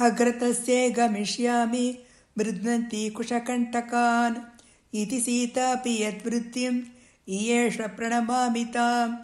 हग्रतस्यै गमिष्यामि मृद्वन्ति कुशकण्टकान् इति सीतापि यद्वृद्धिम् इयेष प्रणमामि ताम्